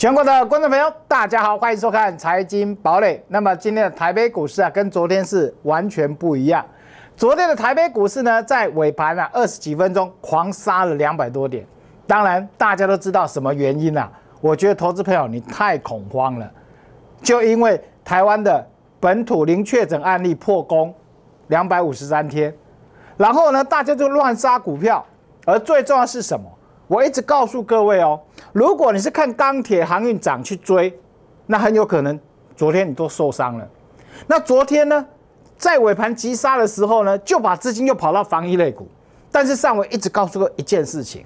全国的观众朋友，大家好，欢迎收看《财经堡垒》。那么今天的台北股市啊，跟昨天是完全不一样。昨天的台北股市呢，在尾盘啊二十几分钟狂杀了两百多点。当然，大家都知道什么原因啦。我觉得投资朋友你太恐慌了，就因为台湾的本土零确诊案例破功两百五十三天，然后呢，大家就乱杀股票。而最重要是什么？我一直告诉各位哦，如果你是看钢铁航运涨去追，那很有可能昨天你都受伤了。那昨天呢，在尾盘急杀的时候呢，就把资金又跑到防疫类股。但是上回一直告诉过一件事情，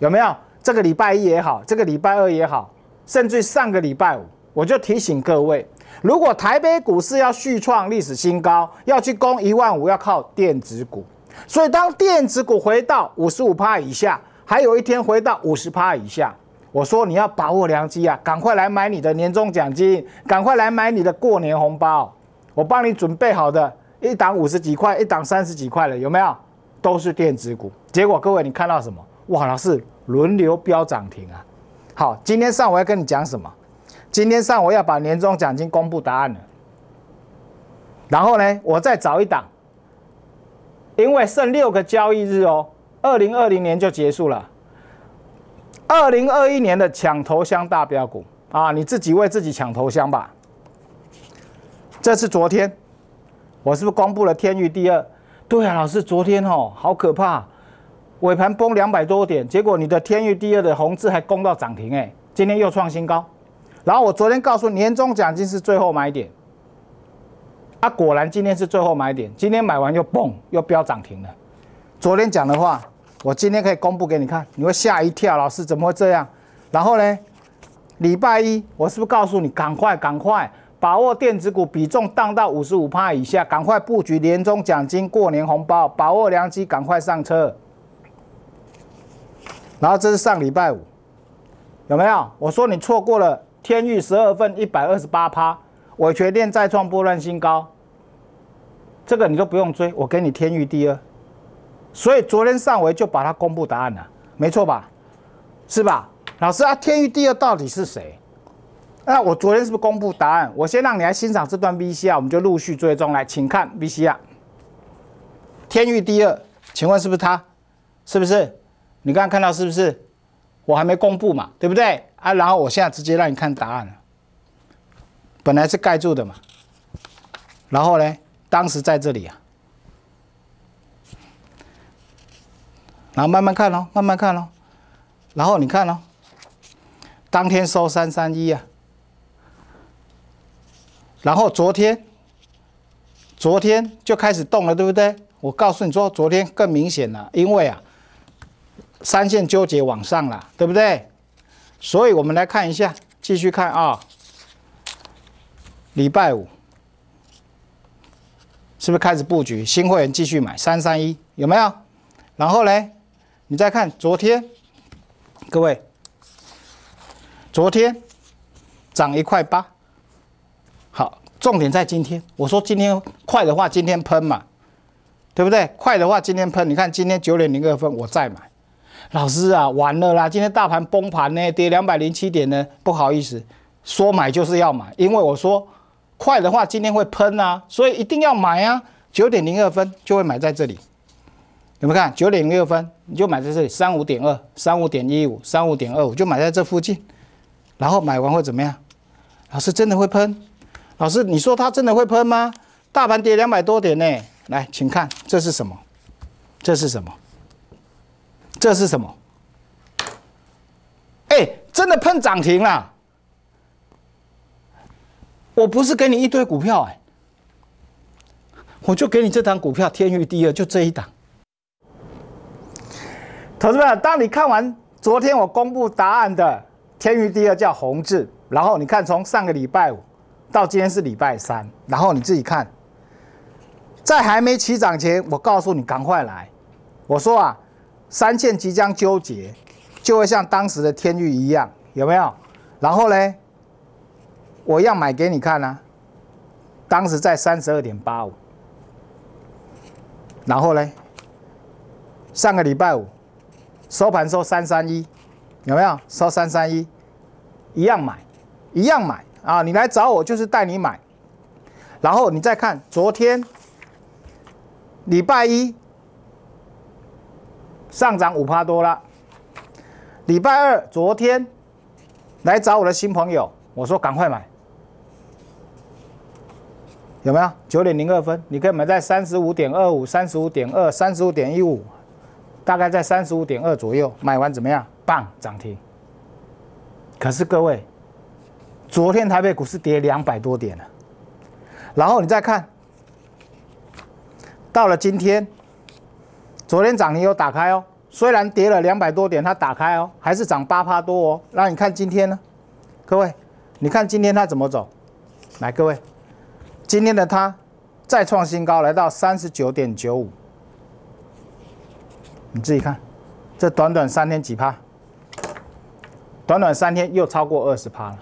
有没有？这个礼拜一也好，这个礼拜二也好，甚至上个礼拜五，我就提醒各位，如果台北股市要续创历史新高，要去攻一万五，要靠电子股。所以当电子股回到五十五趴以下。还有一天回到五十趴以下，我说你要把握良机啊，赶快来买你的年终奖金，赶快来买你的过年红包，我帮你准备好的一档五十几块，一档三十几块了，有没有？都是电子股。结果各位你看到什么？哇，老是轮流飙涨停啊！好，今天上午要跟你讲什么？今天上午要把年终奖金公布答案了，然后呢，我再找一档，因为剩六个交易日哦。二零二零年就结束了，二零二一年的抢头香大标股啊，你自己为自己抢头香吧。这是昨天，我是不是公布了天域第二？对啊，老师，昨天哦，好可怕，尾盘崩两百多点，结果你的天域第二的红字还攻到涨停哎，今天又创新高。然后我昨天告诉年终奖金是最后买点，啊，果然今天是最后买点，今天买完又蹦又飙涨停了。昨天讲的话。我今天可以公布给你看，你会吓一跳。老师怎么会这样？然后呢？礼拜一，我是不是告诉你，赶快赶快把握电子股比重荡到五十五趴以下，赶快布局年终奖金、过年红包，把握良机，赶快上车。然后这是上礼拜五，有没有？我说你错过了天域十二份一百二十八趴，我决定再创波段新高。这个你都不用追，我给你天域第二。所以昨天上回就把它公布答案了，没错吧？是吧？老师啊，天域第二到底是谁？那我昨天是不是公布答案？我先让你来欣赏这段 v C r 我们就陆续追踪来，请看 v C r 天域第二，请问是不是他？是不是？你刚刚看到是不是？我还没公布嘛，对不对？啊，然后我现在直接让你看答案了。本来是盖住的嘛，然后呢，当时在这里啊。然后慢慢看咯，慢慢看咯。然后你看咯，当天收三三一啊。然后昨天，昨天就开始动了，对不对？我告诉你说，昨天更明显了，因为啊，三线纠结往上了，对不对？所以我们来看一下，继续看啊。礼拜五是不是开始布局？新会员继续买三三一，有没有？然后嘞？你再看昨天，各位，昨天涨一块八，好，重点在今天。我说今天快的话，今天喷嘛，对不对？快的话今天喷。你看今天九点零二分，我再买。老师啊，完了啦，今天大盘崩盘呢，跌两百零七点呢，不好意思，说买就是要买，因为我说快的话今天会喷啊，所以一定要买啊。九点零二分就会买在这里。你们看，九点六分你就买在这里，三五点二，三五点一五，三五点二五，就买在这附近。然后买完会怎么样？老师真的会喷？老师，你说他真的会喷吗？大盘跌两百多点呢。来，请看这是什么？这是什么？这是什么？哎，真的碰涨停了！我不是给你一堆股票哎，我就给你这档股票，天域第二，就这一档。同志们，当你看完昨天我公布答案的天域第二叫宏志，然后你看从上个礼拜五到今天是礼拜三，然后你自己看，在还没起涨前，我告诉你赶快来，我说啊，三线即将纠结，就会像当时的天域一样，有没有？然后呢，我要买给你看啊，当时在三十二点八五，然后呢，上个礼拜五。收盘收三三一，有没有？收三三一，一样买，一样买啊！你来找我就是带你买，然后你再看，昨天礼拜一上涨五趴多了，礼拜二昨天来找我的新朋友，我说赶快买，有没有？九点零二分，你可以买在三十五点二五、三十五点二、三十五点一五。大概在三十五点二左右，买完怎么样？棒，涨停。可是各位，昨天台北股市跌两百多点了，然后你再看，到了今天，昨天涨停又打开哦，虽然跌了两百多点，它打开哦，还是涨八趴多哦。那你看今天呢？各位，你看今天它怎么走？来，各位，今天的它再创新高，来到三十九点九五。你自己看，这短短三天几趴？短短三天又超过二十趴了，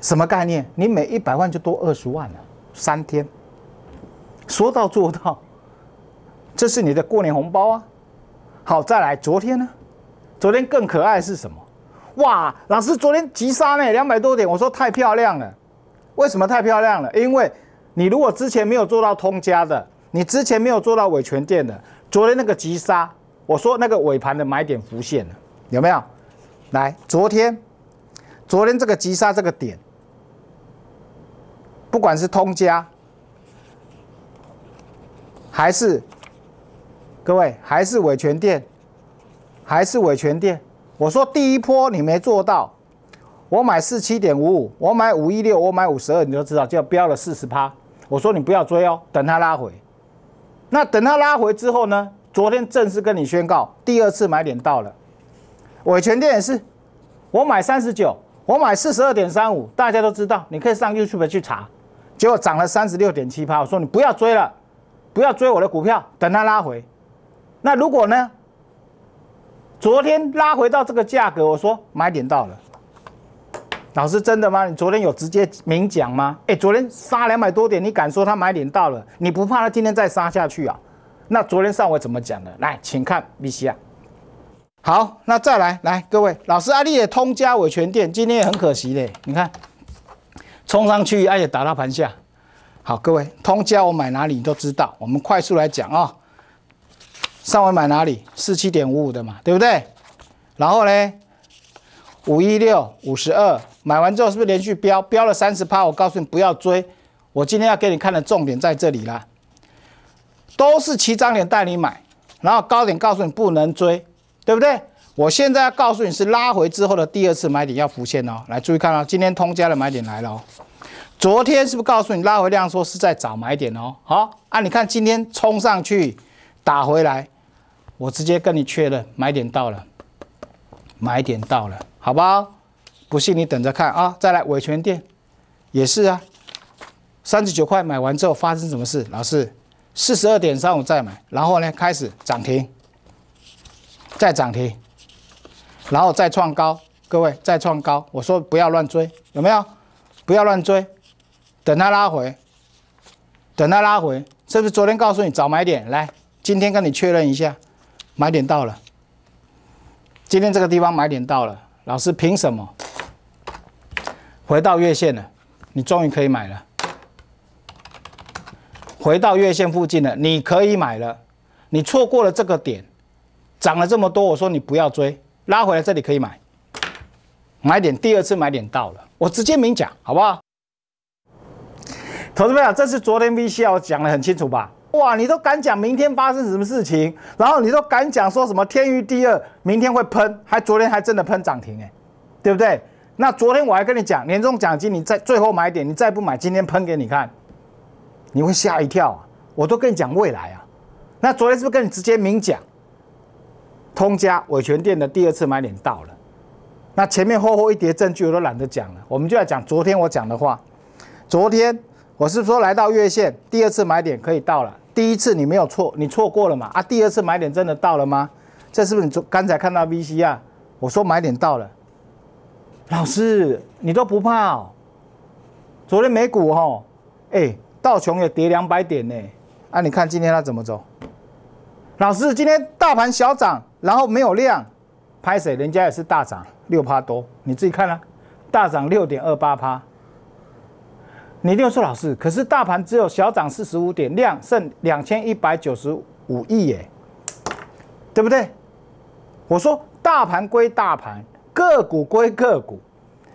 什么概念？你每一百万就多二十万了，三天。说到做到，这是你的过年红包啊！好，再来，昨天呢？昨天更可爱是什么？哇，老师昨天急杀呢，两百多点，我说太漂亮了。为什么太漂亮了？因为你如果之前没有做到通家的，你之前没有做到尾权店的。昨天那个急杀，我说那个尾盘的买点浮现了，有没有？来，昨天，昨天这个急杀这个点，不管是通家，还是各位，还是伟权店，还是伟权店，我说第一波你没做到，我买四七点五五，我买五一六，我买五十二，你都知道就飙了四十趴。我说你不要追哦，等它拉回。那等它拉回之后呢？昨天正式跟你宣告，第二次买点到了。伟权店也是，我买三十九，我买四十二点三五，大家都知道，你可以上 YouTube 去查，结果涨了三十六点七八。我说你不要追了，不要追我的股票，等它拉回。那如果呢？昨天拉回到这个价格，我说买点到了。老师，真的吗？你昨天有直接明讲吗？哎，昨天杀两百多点，你敢说他买点到了？你不怕他今天再杀下去啊？那昨天上午怎么讲的？来，请看 V C R。好，那再来，来各位，老师，阿力的通家维权店今天也很可惜嘞。你看，冲上去，哎也打到盘下。好，各位，通家我买哪里你都知道。我们快速来讲啊，上回买哪里？四七点五五的嘛，对不对？然后呢，五一六五十二。买完之后是不是连续飙，飙了三十趴？我告诉你不要追，我今天要给你看的重点在这里啦，都是齐张脸带你买，然后高点告诉你不能追，对不对？我现在要告诉你是拉回之后的第二次买点要浮现哦，来注意看啊，今天通家的买点来了哦，昨天是不是告诉你拉回量说是在找买点哦？好，啊你看今天冲上去打回来，我直接跟你确认买点到了，买点到了，好不好？不信你等着看啊！再来伟权店，也是啊，三十九块买完之后发生什么事？老师，四十二点三五再买，然后呢开始涨停，再涨停，然后再创高，各位再创高。我说不要乱追，有没有？不要乱追，等它拉回，等它拉回，是不是？昨天告诉你早买点，来，今天跟你确认一下，买点到了。今天这个地方买点到了，老师凭什么？回到月线了，你终于可以买了。回到月线附近了，你可以买了。你错过了这个点，涨了这么多，我说你不要追，拉回来这里可以买，买点。第二次买点到了，我直接明讲，好不好？投资友，这是昨天 V C 笑讲的很清楚吧？哇，你都敢讲明天发生什么事情，然后你都敢讲说什么天娱第二明天会喷，还昨天还真的喷涨停，哎，对不对？那昨天我还跟你讲，年终奖金你再最后买点，你再不买，今天喷给你看，你会吓一跳啊！我都跟你讲未来啊。那昨天是不是跟你直接明讲，通家伟权店的第二次买点到了？那前面厚厚一叠证据我都懒得讲了，我们就来讲昨天我讲的话。昨天我是说来到月线，第二次买点可以到了。第一次你没有错，你错过了嘛？啊，第二次买点真的到了吗？这是不是你昨刚才看到 VC r 我说买点到了。老师，你都不怕哦？昨天美股哦，哎，道琼也跌两百点呢，啊，你看今天它怎么走？老师，今天大盘小涨，然后没有量，拍谁？人家也是大涨六趴多，你自己看啊，大涨六点二八趴。你一要说老师，可是大盘只有小涨四十五点，量剩两千一百九十五亿耶，对不对？我说大盘归大盘。个股归个股，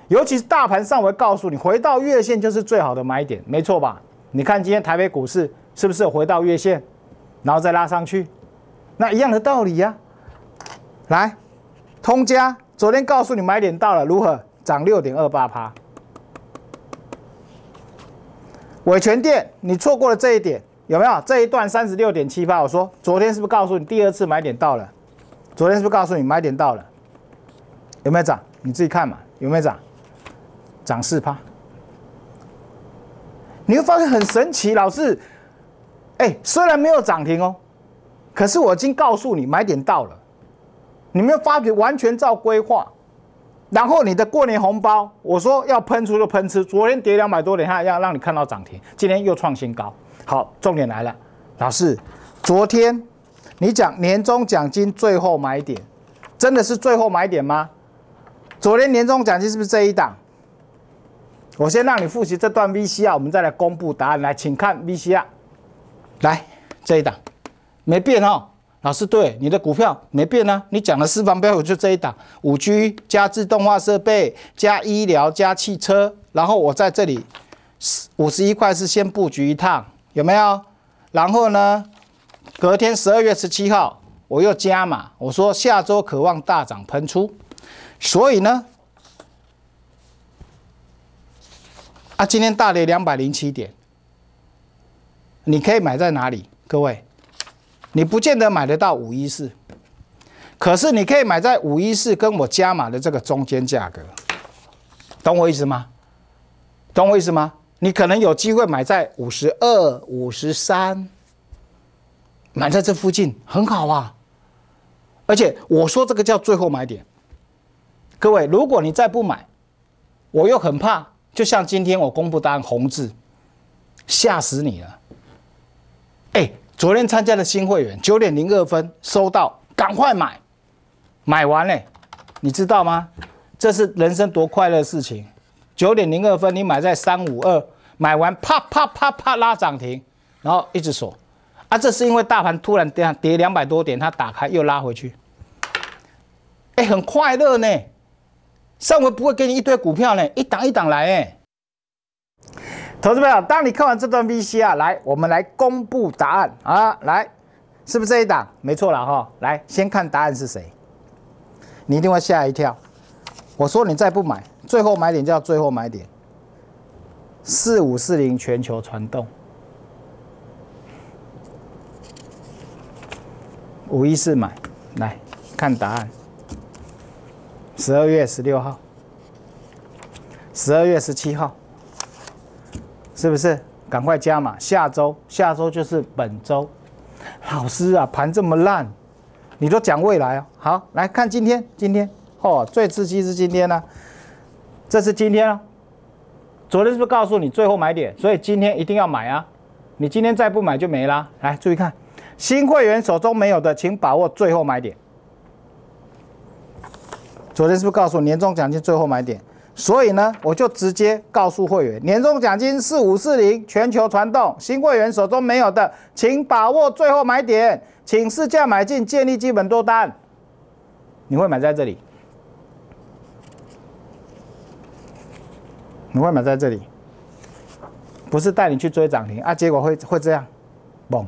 尤其是大盘上回告诉你回到月线就是最好的买点，没错吧？你看今天台北股市是不是回到月线，然后再拉上去，那一样的道理呀。来，通家昨天告诉你买点到了，如何涨六点二八趴？伟权店，你错过了这一点有没有？这一段三十六点七八，我说昨天是不是告诉你第二次买点到了？昨天是不是告诉你买点到了？有没有涨？你自己看嘛，有没有涨？涨四趴，你会发现很神奇，老师，哎，虽然没有涨停哦，可是我已经告诉你买点到了，你有发觉完全照规划，然后你的过年红包，我说要喷出就喷出，昨天跌两百多点，还要让你看到涨停，今天又创新高。好，重点来了，老师，昨天你讲年终奖金最后买点，真的是最后买点吗？昨天年终奖金是不是这一档？我先让你复习这段 v C r 我们再来公布答案。来，请看 v C r 来这一档没变哦。老师，对你的股票没变呢。你讲的四房标，我就这一档：五 G 加自动化设备加医疗加汽车。然后我在这里五十一块是先布局一趟，有没有？然后呢，隔天十二月十七号我又加码，我说下周渴望大涨喷出。所以呢，啊，今天大跌两百零七点，你可以买在哪里？各位，你不见得买得到五一四，可是你可以买在五一四跟我加码的这个中间价格，懂我意思吗？懂我意思吗？你可能有机会买在五十二、五十三，买在这附近很好啊，而且我说这个叫最后买点。各位，如果你再不买，我又很怕。就像今天我公布答案红字，吓死你了。哎，昨天参加的新会员九点零二分收到，赶快买，买完嘞，你知道吗？这是人生多快乐的事情。九点零二分你买在三五二，买完啪啪啪啪拉涨停，然后一直锁。啊，这是因为大盘突然跌跌两百多点，它打开又拉回去。哎，很快乐呢。上回不会给你一堆股票呢，一档一档来哎，投资们，朋友，当你看完这段 V C r 来，我们来公布答案啊，来，是不是这一档？没错了哈，来，先看答案是谁，你一定会吓一跳。我说你再不买，最后买点叫最后买点，四五四零全球传动，五一四买，来看答案。十二月十六号，十二月十七号，是不是？赶快加码，下周，下周就是本周。老师啊，盘这么烂，你都讲未来哦。好，来看今天，今天哦，最刺激是今天呢，这是今天啊。昨天是不是告诉你最后买点？所以今天一定要买啊！你今天再不买就没啦。来，注意看，新会员手中没有的，请把握最后买点。昨天是不是告诉我年终奖金最后买点？所以呢，我就直接告诉会员，年终奖金四五四零，全球传动新会员手中没有的，请把握最后买点，请试价买进，建立基本多单。你会买在这里？你会买在这里？不是带你去追涨停啊，结果会会这样，嘣，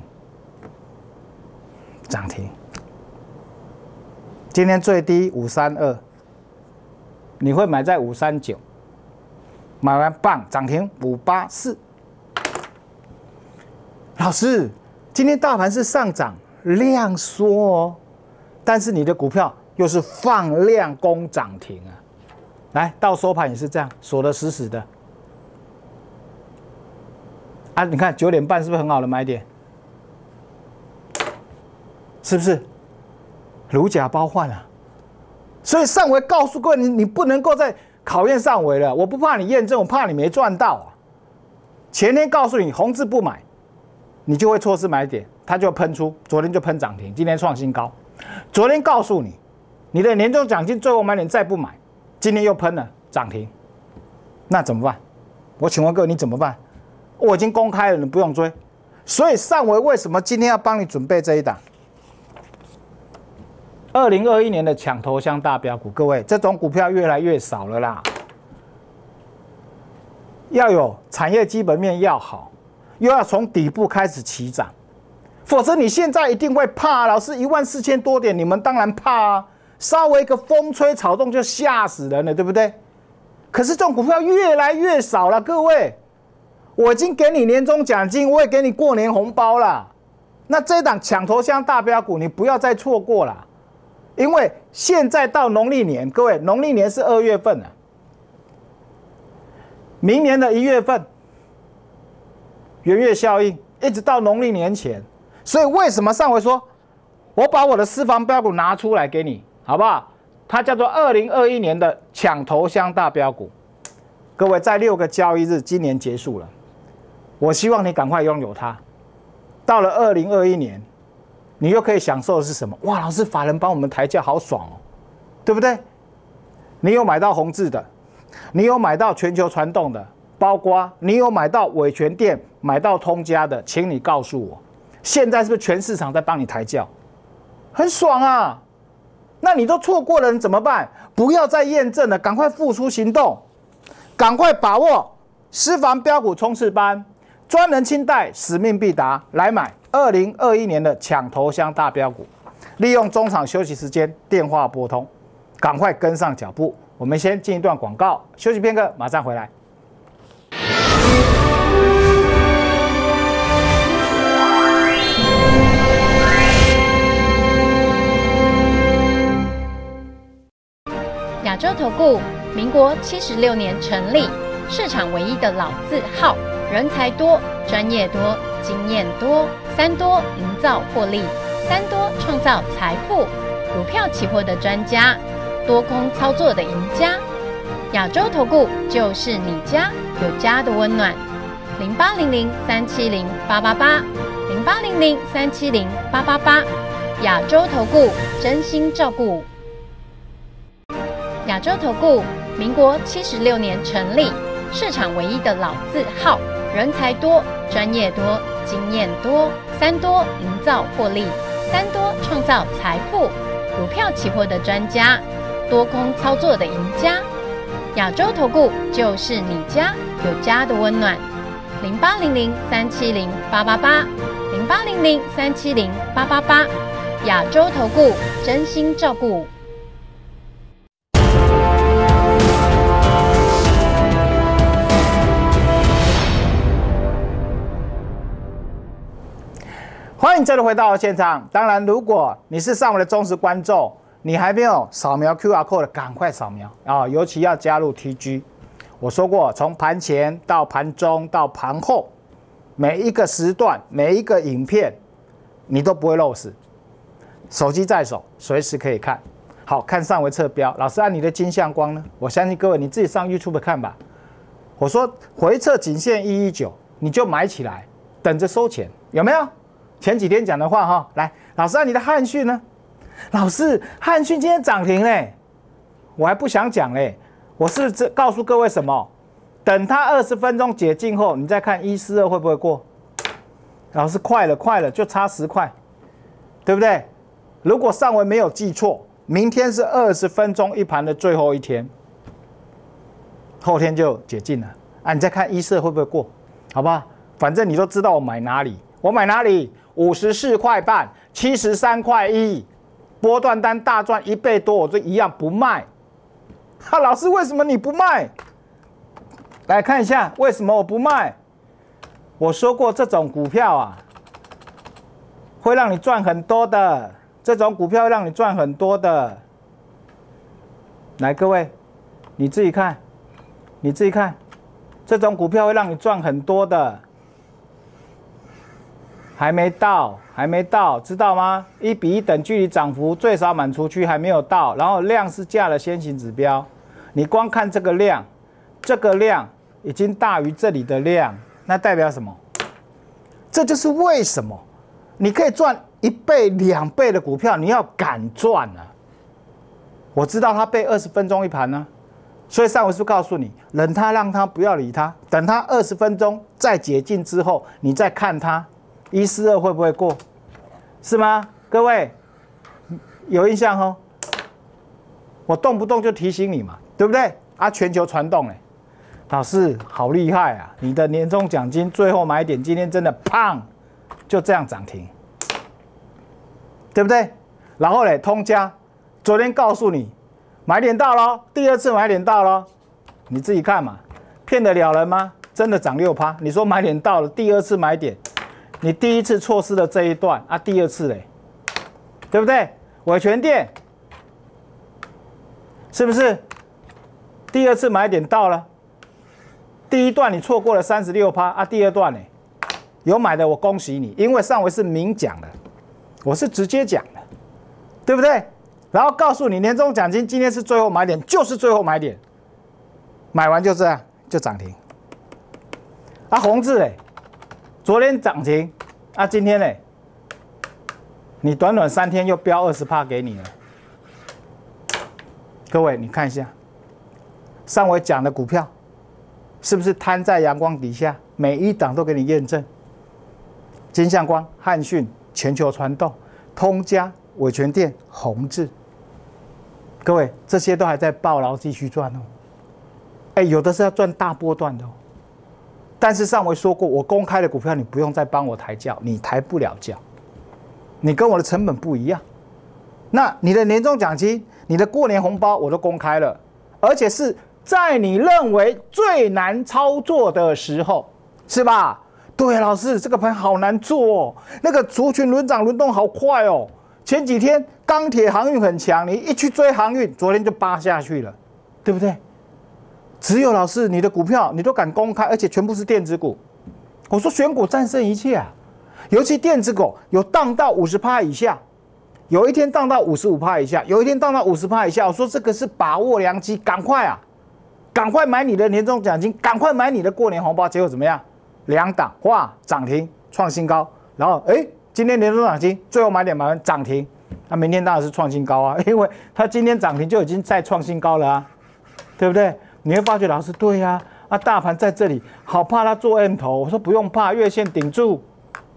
涨停。今天最低五三二。你会买在五三九，买完棒涨停五八四。老师，今天大盘是上涨量缩哦，但是你的股票又是放量攻涨停啊。来到收盘也是这样锁的死死的。啊，你看九点半是不是很好的买点？是不是如假包换啊？所以上回告诉各位，你你不能够再考验上回了。我不怕你验证，我怕你没赚到啊。前天告诉你红字不买，你就会错失买点，它就喷出。昨天就喷涨停，今天创新高。昨天告诉你，你的年终奖金最后买点再不买，今天又喷了涨停，那怎么办？我请问各位，你怎么办？我已经公开了，你不用追。所以上回为什么今天要帮你准备这一档？二零二一年的抢头香大标股，各位这种股票越来越少了啦。要有产业基本面要好，又要从底部开始起涨，否则你现在一定会怕。老师一万四千多点，你们当然怕啊，稍微一个风吹草动就吓死人了，对不对？可是这种股票越来越少了，各位，我已经给你年终奖金，我也给你过年红包了。那这档抢头香大标股，你不要再错过了。因为现在到农历年，各位农历年是二月份啊，明年的一月份，元月效应一直到农历年前，所以为什么上回说我把我的私房标股拿出来给你，好不好？它叫做二零二一年的抢头香大标股，各位在六个交易日今年结束了，我希望你赶快拥有它，到了二零二一年。你又可以享受的是什么？哇，老师法人帮我们抬轿，好爽哦，对不对？你有买到红字的，你有买到全球传动的，包括你有买到尾权店买到通家的，请你告诉我，现在是不是全市场在帮你抬轿？很爽啊！那你都错过了，你怎么办？不要再验证了，赶快付出行动，赶快把握私房标股冲刺班。专人清代，使命必达，来买二零二一年的抢头香大标股。利用中场休息时间，电话拨通，赶快跟上脚步。我们先进一段广告，休息片刻，马上回来。亚洲投顾，民国七十六年成立，市场唯一的老字号。人才多，专业多，经验多，三多营造获利，三多创造财富。股票期货的专家，多空操作的赢家，亚洲投顾就是你家有家的温暖。零八零零三七零八八八，零八零零三七零八八八，亚洲投顾真心照顾。亚洲投顾，民国七十六年成立，市场唯一的老字号。人才多，专业多，经验多，三多营造获利，三多创造财富。股票期货的专家，多空操作的赢家，亚洲投顾就是你家有家的温暖。零八零零三七零八八八，零八零零三七零八八八，亚洲投顾真心照顾。欢迎再度回到现场。当然，如果你是上维的忠实观众，你还没有扫描 QR Code 的，赶快扫描啊！尤其要加入 TG。我说过，从盘前到盘中到盘后，每一个时段，每一个影片，你都不会漏死。手机在手，随时可以看。好看上回测标，老师按你的金像光呢？我相信各位你自己上 YouTube 看吧。我说回撤仅限119，你就买起来，等着收钱，有没有？前几天讲的话哈，来，老师，你的汉讯呢？老师，汉讯今天涨停嘞，我还不想讲嘞。我是这告诉各位什么？等它二十分钟解禁后，你再看一四二会不会过。老师，快了，快了，就差十块，对不对？如果上文没有记错，明天是二十分钟一盘的最后一天，后天就解禁了。啊，你再看一四二会不会过？好吧，反正你都知道我买哪里，我买哪里。五十四块半，七十三块一，波段单大赚一倍多，我就一样不卖。哈，老师，为什么你不卖？来看一下，为什么我不卖？我说过，这种股票啊，会让你赚很多的。这种股票让你赚很多的。来，各位，你自己看，你自己看，这种股票会让你赚很多的。还没到，还没到，知道吗？一比一等距离涨幅最少满出去还没有到，然后量是价的先行指标。你光看这个量，这个量已经大于这里的量，那代表什么？这就是为什么你可以赚一倍、两倍的股票，你要敢赚啊！我知道它被二十分钟一盘呢，所以上回是告诉你，忍它，让它不要理它，等它二十分钟再解禁之后，你再看它。一四二会不会过？是吗？各位有印象哦。我动不动就提醒你嘛，对不对？啊，全球传动哎，老师好厉害啊！你的年终奖金最后买点今天真的胖，就这样涨停，对不对？然后嘞，通家昨天告诉你买点到咯，第二次买点到咯，你自己看嘛，骗得了人吗？真的涨六趴，你说买点到了，第二次买点。你第一次错失了这一段啊，第二次嘞，对不对？尾权店是不是？第二次买点到了，第一段你错过了三十六趴啊，第二段呢，有买的我恭喜你，因为上回是明讲的，我是直接讲的，对不对？然后告诉你年终奖金今天是最后买点，就是最后买点，买完就这样，就涨停。啊，红字嘞。昨天涨停，啊，今天呢？你短短三天又飙二十帕给你了，各位你看一下，上回讲的股票，是不是摊在阳光底下，每一档都给你验证？金相光、汉讯、全球传动、通家、伟全店、宏志，各位这些都还在暴牢继续赚哦，哎，有的是要赚大波段的哦。但是上回说过，我公开的股票你不用再帮我抬轿，你抬不了轿，你跟我的成本不一样。那你的年终奖金、你的过年红包我都公开了，而且是在你认为最难操作的时候，是吧？对，老师这个盘好难做哦，那个族群轮涨轮动好快哦。前几天钢铁航运很强，你一去追航运，昨天就扒下去了，对不对？只有老师，你的股票你都敢公开，而且全部是电子股。我说选股战胜一切啊，尤其电子股有荡到五十趴以下，有一天荡到五十五趴以下，有一天荡到五十趴以下。我说这个是把握良机，赶快啊，赶快买你的年终奖金，赶快买你的过年红包。结果怎么样？两档哇，涨停创新高。然后哎，今天年终奖金最后买点买完涨停，那明天当然是创新高啊，因为他今天涨停就已经再创新高了啊，对不对？你会发觉，老师对呀，啊，大盘在这里，好怕它做 M 头。我说不用怕，月线顶住，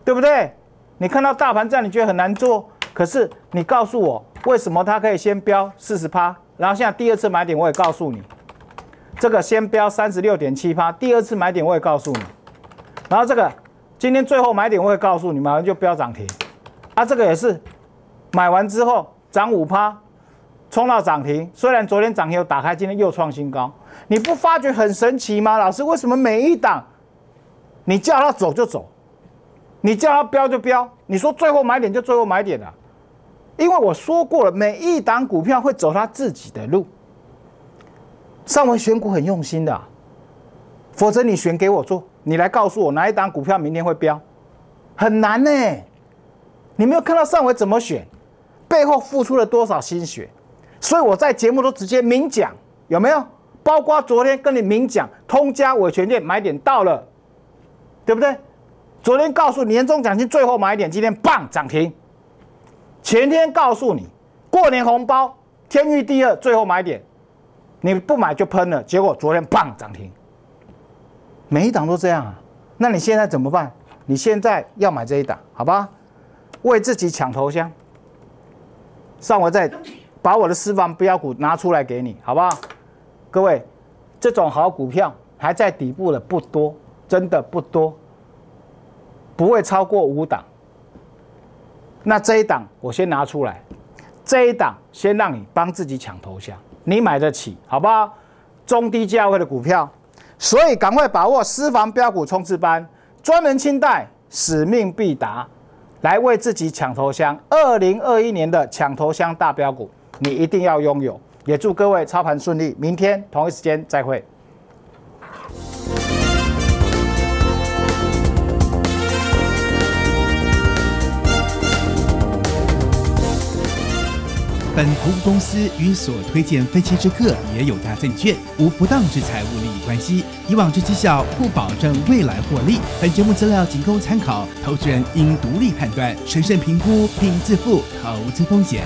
对不对？你看到大盘这样，你觉得很难做。可是你告诉我，为什么它可以先标四十趴，然后现在第二次买点我也告诉你，这个先标三十六点七趴，第二次买点我也告诉你，然后这个今天最后买点我也告诉你，马上就标涨停。啊，这个也是买完之后涨五趴。冲到涨停，虽然昨天涨停又打开，今天又创新高，你不发觉很神奇吗？老师，为什么每一档你叫他走就走，你叫他标就标，你说最后买点就最后买点啊？因为我说过了，每一档股票会走他自己的路。上回选股很用心的，否则你选给我做，你来告诉我哪一档股票明天会标，很难呢。你没有看到上回怎么选，背后付出了多少心血。所以我在节目都直接明讲，有没有？包括昨天跟你明讲，通家委全店买点到了，对不对？昨天告诉年终奖金最后买点，今天棒涨停。前天告诉你过年红包天域第二最后买点，你不买就喷了。结果昨天棒涨停，每一档都这样啊？那你现在怎么办？你现在要买这一档，好吧？为自己抢头香。上回在。把我的私房标股拿出来给你，好不好？各位，这种好股票还在底部的不多，真的不多，不会超过五档。那这一档我先拿出来，这一档先让你帮自己抢头香，你买得起，好不好？中低价位的股票，所以赶快把握私房标股冲刺班，专门清代，使命必达，来为自己抢头香。二零二一年的抢头香大标股。你一定要拥有，也祝各位操盘顺利。明天同一时间再会。本服务公司与所推荐分期之客也有大证券无不当之财务利益关系。以往之绩效不保证未来获利。本节目资料仅供参考，投资人应独立判断、审慎评估并自负投资风险。